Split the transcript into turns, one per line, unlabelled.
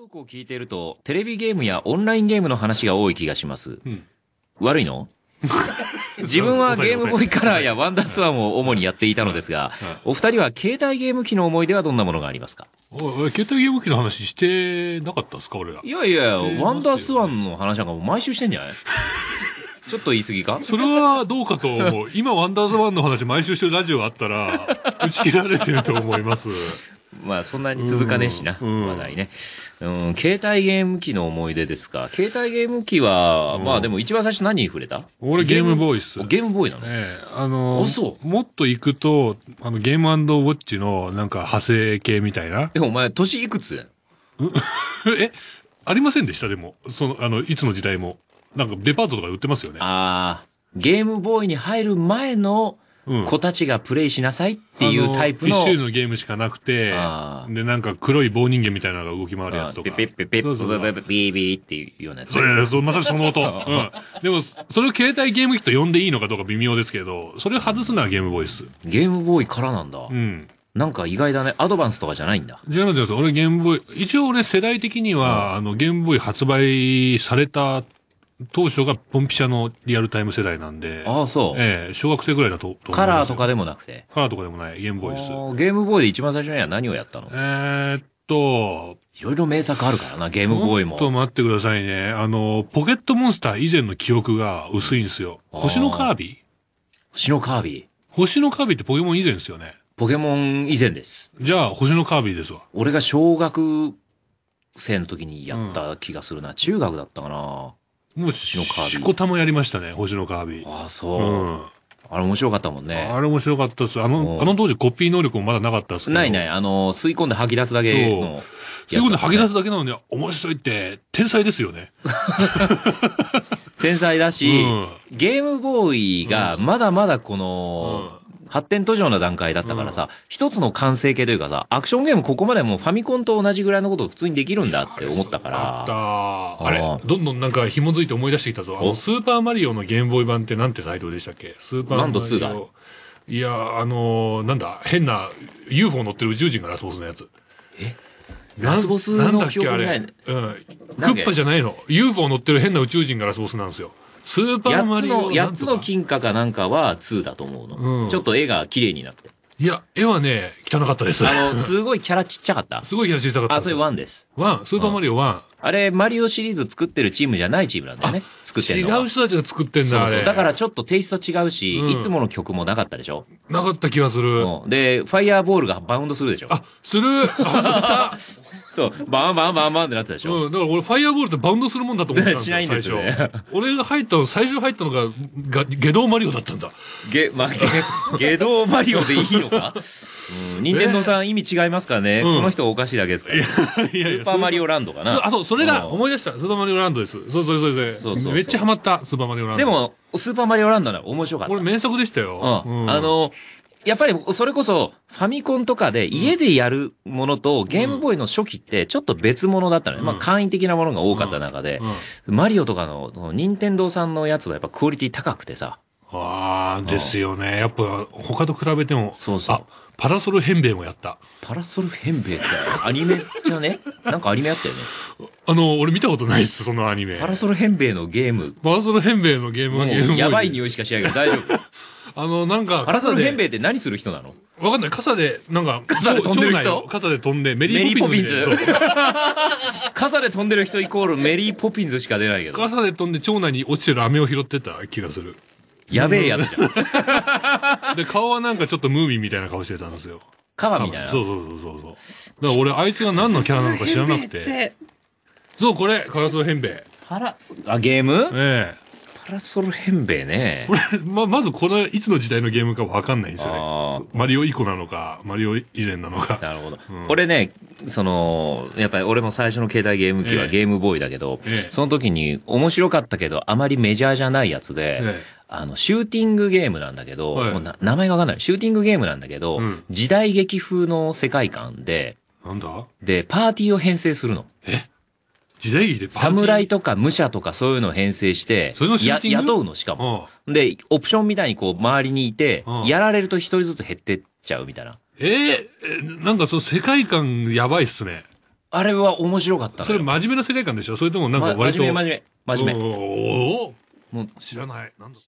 トークを聞いていると、テレビゲームやオンラインゲームの話が多い気がします。うん、悪いの 自分はゲームボーイカラーやワンダースワンを主にやっていたのですが、お二人は携帯ゲーム機の思い出はどんなものがありますか携帯ゲーム機の話してなかったですか俺ら。いやいや、ワンダースワンの話なんかもう毎週してんじゃない ちょっと言い過ぎかそれはどうかと思う。今、ワンダースワンの話毎週してるラジオあったら、打ち切られてると思います。まあそんなに続かねえしな、うん、話題ね、うん。携帯ゲーム機の思い出ですか。携帯ゲーム機は、うん、まあでも一番最初何に触れた俺ゲームボーイっす。ゲームボーイなのええー、あのー、もっと行くと、あの、ゲームウォッチのなんか派生系みたいな。え、お前、年いくつえ、ありませんでしたでも。その、あの、いつの時代も。なんかデパートとかで売ってますよね。ああ。ゲームボーイに入る前の、子たちがプレイしなさいっていうタイプの。一周のゲームしかなくて、で、なんか黒い棒人間みたいなのが動き回るやつとか。ペッペッペッペッペっていうようなやつ。それ、まさにその音。うん。でも、それを携帯ゲーム機と呼んでいいのかどうか微妙ですけど、それを外すのはゲームボーイっす。ゲームボーイからなんだ。うん。なんか意外だね。アドバンスとかじゃないんだ。じゃなんです。俺ゲームボーイ、一応俺世代的には、あの、ゲームボーイ発売された当初がポンピシャのリアルタイム世代なんで。ああ、そう。ええー、小学生ぐらいだとカラーとかでもなくて。カラーとかでもない、ゲームボーイです。ーゲームボーイで一番最初には何をやったのえー、っと、いろいろ名作あるからな、ゲームボーイも。ちょっと待ってくださいね。あの、ポケットモンスター以前の記憶が薄いんですよ。星のカービィ星のカービィ星のカービィってポケモン以前ですよね。ポケモン以前です。じゃあ、星のカービィですわ。俺が小学生の時にやった気がするな。うん、中学だったかな。もう星のカービィ。四こたまやりましたね、星のカービィ。ああ、そう。うん。あれ面白かったもんね。あれ面白かったっす。あの、あの当時コピー能力もまだなかったっすないない。あの、吸い込んで吐き出すだけの、吸い込んで吐き出すだけなのに、面白いって、天才ですよね。天才だし、うん、ゲームボーイがまだまだこの、うん発展途上の段階だったからさ、一、うん、つの完成形というかさ、アクションゲームここまでもファミコンと同じぐらいのことを普通にできるんだって思ったから。ああれ、どんどんなんか紐づいて思い出してきたぞ。あの、スーパーマリオのゲームボーイ版ってなんてタイトルでしたっけスーパーマリオ。ランド2いや、あのー、なんだ、変な UFO 乗ってる宇宙人がラスボスのやつ。えラスボスの記憶ない、なんだっけあれ。うん。クッパじゃないの。UFO 乗ってる変な宇宙人がラスボスなんですよ。スーパーマリオ八つの金貨かなんかは2だと思うの、うん、ちょっと絵が綺麗になっていや、絵はね、汚かったです。あの、すごいキャラちっちゃかった。すごいキャラちっちゃかった。あ、それ1です。1、スーパーマリオ1。あれ、マリオシリーズ作ってるチームじゃないチームなんだよね。作ってるの違う人たちが作ってんだ、そうそうだからちょっとテイスト違うし、うんいつもの曲もなかったでしょ、なかった気がする。で、ファイアーボールがバウンドするでしょあ、する。そう、バンバンバンバンってなってたでしょ、うん、だから俺、ファイアーボールってバウンドするもんだと思ってたんですよ。しないんですよね俺が入ったの、最初入ったのが、がゲドウマリオだったんだ。ゲ、まあ、ゲ、ゲドウマリオでいいのかうん、任天堂さん意味違いますからね。うんこの人おかしいだけですから。スいやいやーパーマリオランドかな。あ、そう、それだ思い出したスーパーマリオランドです。そうそうそうそう。そうそうめっちゃハマった、スーパーマリオランド。で、も、スーパーマリオランドの面白かった。これ名作でしたよ。うんあ、の、やっぱりそれこそファミコンとかで家でやるものとゲームボーイの初期ってちょっと別物だったのね。うんまあ簡易的なものが多かった中で、うんマリオとかの任天堂さんのやつはやっぱクオリティ高くてさ、ああ、ですよね。やっぱ、他と比べても、そうそう。あ、パラソルンベイもやった。パラソルンベイってアニメじゃねなんかアニメあったよね。あの、俺見たことないっす、そのアニメ。パラソルンベイのゲーム。パラソルンベイのゲームはゲームやばい匂いしかしないけど大丈夫。あの、なんか。パラソルンベイって何する人なのわかんない。傘で、なんか、傘で飛んでる人傘で飛んで、メリーポピンズ。ンズ 傘で飛んでる人イコールメリーポピンズしか出ないけど。傘で飛んで、町内に落ちてる飴を拾ってた気がする。やべえやつじゃん。で、顔はなんかちょっとムービーみたいな顔してたんですよ。カバみたいな。そうそうそうそうだから俺、あいつが何のキャラなのか知らなくて。そう、これ、カラソルヘンベイ。パラ、あ、ゲームええ。パラソルヘンベイね。これ、ま、まずこれ、いつの時代のゲームかわかんないんですよね。マリオ以降なのか、マリオ以前なのか。なるほど。うん、俺ね、その、やっぱり俺も最初の携帯ゲーム機はゲームボーイだけど、ええ、その時に面白かったけど、あまりメジャーじゃないやつで、えあの、シューティングゲームなんだけど、はいもう名前がわかんない。シューティングゲームなんだけど、うん時代劇風の世界観で、なんだで、パーティーを編成するの。え時代劇でパーティー侍とか武者とかそういうのを編成してそれの、シューティング雇うのしかも。ああで、オプションみたいにこう周りにいてやられると一人ずつ減ってっちゃうみたいな。えーえなんかその世界観やばいっすね。あれは面白かったそれ真面目な世界観でしょそれともなんか割と。真面目真面目。真面目。おーおーもう知らない。なんだ